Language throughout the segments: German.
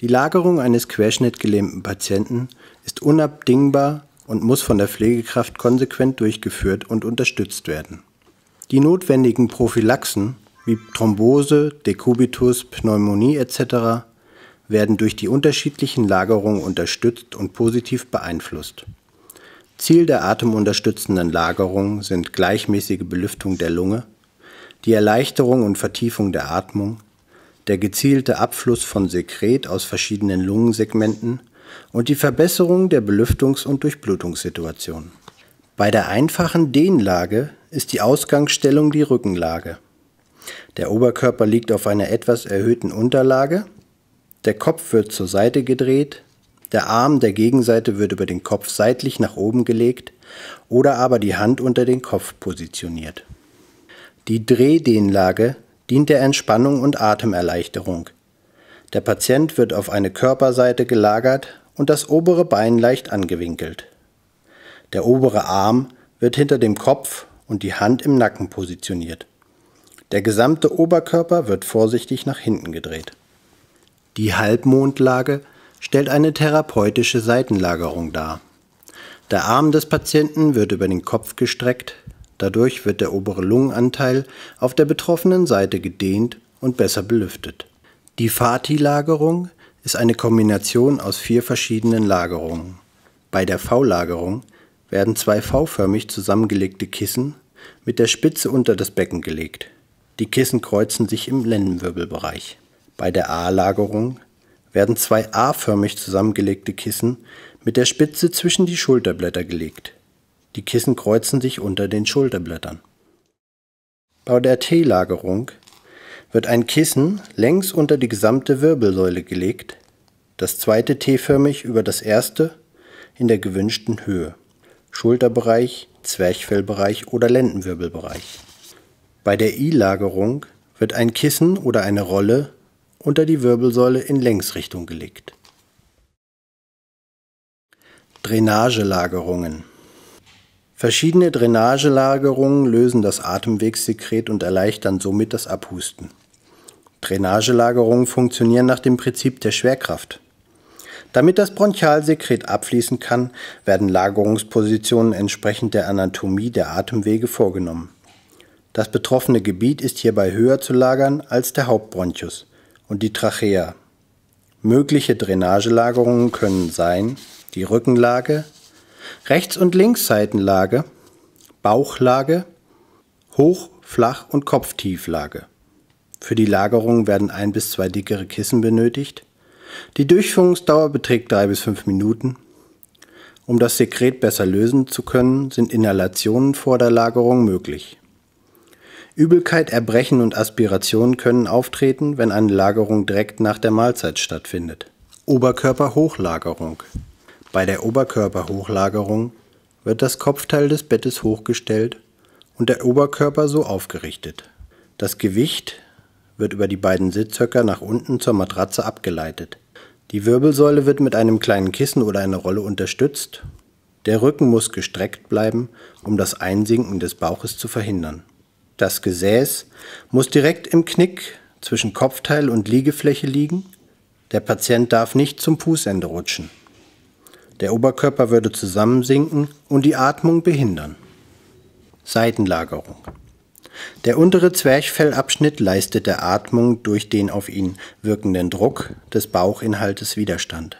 Die Lagerung eines querschnittgelähmten Patienten ist unabdingbar und muss von der Pflegekraft konsequent durchgeführt und unterstützt werden. Die notwendigen Prophylaxen wie Thrombose, Dekubitus, Pneumonie etc. werden durch die unterschiedlichen Lagerungen unterstützt und positiv beeinflusst. Ziel der atemunterstützenden Lagerungen sind gleichmäßige Belüftung der Lunge, die Erleichterung und Vertiefung der Atmung, der gezielte Abfluss von Sekret aus verschiedenen Lungensegmenten und die Verbesserung der Belüftungs- und Durchblutungssituation. Bei der einfachen Dehnlage ist die Ausgangsstellung die Rückenlage. Der Oberkörper liegt auf einer etwas erhöhten Unterlage, der Kopf wird zur Seite gedreht, der Arm der Gegenseite wird über den Kopf seitlich nach oben gelegt oder aber die Hand unter den Kopf positioniert. Die Drehdehnlage dient der Entspannung und Atemerleichterung. Der Patient wird auf eine Körperseite gelagert und das obere Bein leicht angewinkelt. Der obere Arm wird hinter dem Kopf und die Hand im Nacken positioniert. Der gesamte Oberkörper wird vorsichtig nach hinten gedreht. Die Halbmondlage stellt eine therapeutische Seitenlagerung dar. Der Arm des Patienten wird über den Kopf gestreckt Dadurch wird der obere Lungenanteil auf der betroffenen Seite gedehnt und besser belüftet. Die Fati-Lagerung ist eine Kombination aus vier verschiedenen Lagerungen. Bei der V-Lagerung werden zwei V-förmig zusammengelegte Kissen mit der Spitze unter das Becken gelegt. Die Kissen kreuzen sich im Lendenwirbelbereich. Bei der A-Lagerung werden zwei A-förmig zusammengelegte Kissen mit der Spitze zwischen die Schulterblätter gelegt. Die Kissen kreuzen sich unter den Schulterblättern. Bei der T-Lagerung wird ein Kissen längs unter die gesamte Wirbelsäule gelegt, das zweite T-förmig über das erste in der gewünschten Höhe. Schulterbereich, Zwerchfellbereich oder Lendenwirbelbereich. Bei der I-Lagerung wird ein Kissen oder eine Rolle unter die Wirbelsäule in Längsrichtung gelegt. Drainagelagerungen Verschiedene Drainagelagerungen lösen das Atemwegssekret und erleichtern somit das Abhusten. Drainagelagerungen funktionieren nach dem Prinzip der Schwerkraft. Damit das Bronchialsekret abfließen kann, werden Lagerungspositionen entsprechend der Anatomie der Atemwege vorgenommen. Das betroffene Gebiet ist hierbei höher zu lagern als der Hauptbronchus und die Trachea. Mögliche Drainagelagerungen können sein die Rückenlage, Rechts- und Linksseitenlage, Bauchlage, Hoch-, Flach- und Kopftieflage. Für die Lagerung werden ein bis zwei dickere Kissen benötigt. Die Durchführungsdauer beträgt drei bis fünf Minuten. Um das Sekret besser lösen zu können, sind Inhalationen vor der Lagerung möglich. Übelkeit, Erbrechen und Aspirationen können auftreten, wenn eine Lagerung direkt nach der Mahlzeit stattfindet. Oberkörperhochlagerung. Bei der Oberkörperhochlagerung wird das Kopfteil des Bettes hochgestellt und der Oberkörper so aufgerichtet. Das Gewicht wird über die beiden Sitzhöcker nach unten zur Matratze abgeleitet. Die Wirbelsäule wird mit einem kleinen Kissen oder einer Rolle unterstützt. Der Rücken muss gestreckt bleiben, um das Einsinken des Bauches zu verhindern. Das Gesäß muss direkt im Knick zwischen Kopfteil und Liegefläche liegen. Der Patient darf nicht zum Fußende rutschen. Der Oberkörper würde zusammensinken und die Atmung behindern. Seitenlagerung. Der untere Zwerchfellabschnitt leistet der Atmung durch den auf ihn wirkenden Druck des Bauchinhaltes Widerstand.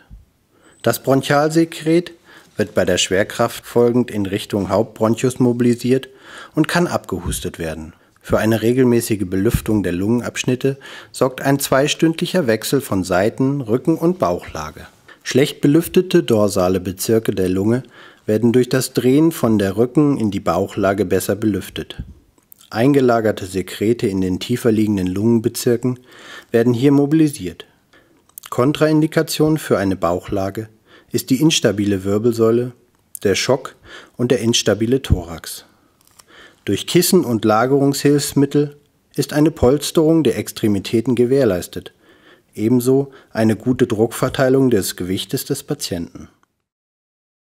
Das Bronchialsekret wird bei der Schwerkraft folgend in Richtung Hauptbronchus mobilisiert und kann abgehustet werden. Für eine regelmäßige Belüftung der Lungenabschnitte sorgt ein zweistündlicher Wechsel von Seiten, Rücken und Bauchlage. Schlecht belüftete dorsale Bezirke der Lunge werden durch das Drehen von der Rücken- in die Bauchlage besser belüftet. Eingelagerte Sekrete in den tiefer liegenden Lungenbezirken werden hier mobilisiert. Kontraindikation für eine Bauchlage ist die instabile Wirbelsäule, der Schock und der instabile Thorax. Durch Kissen und Lagerungshilfsmittel ist eine Polsterung der Extremitäten gewährleistet ebenso eine gute Druckverteilung des Gewichtes des Patienten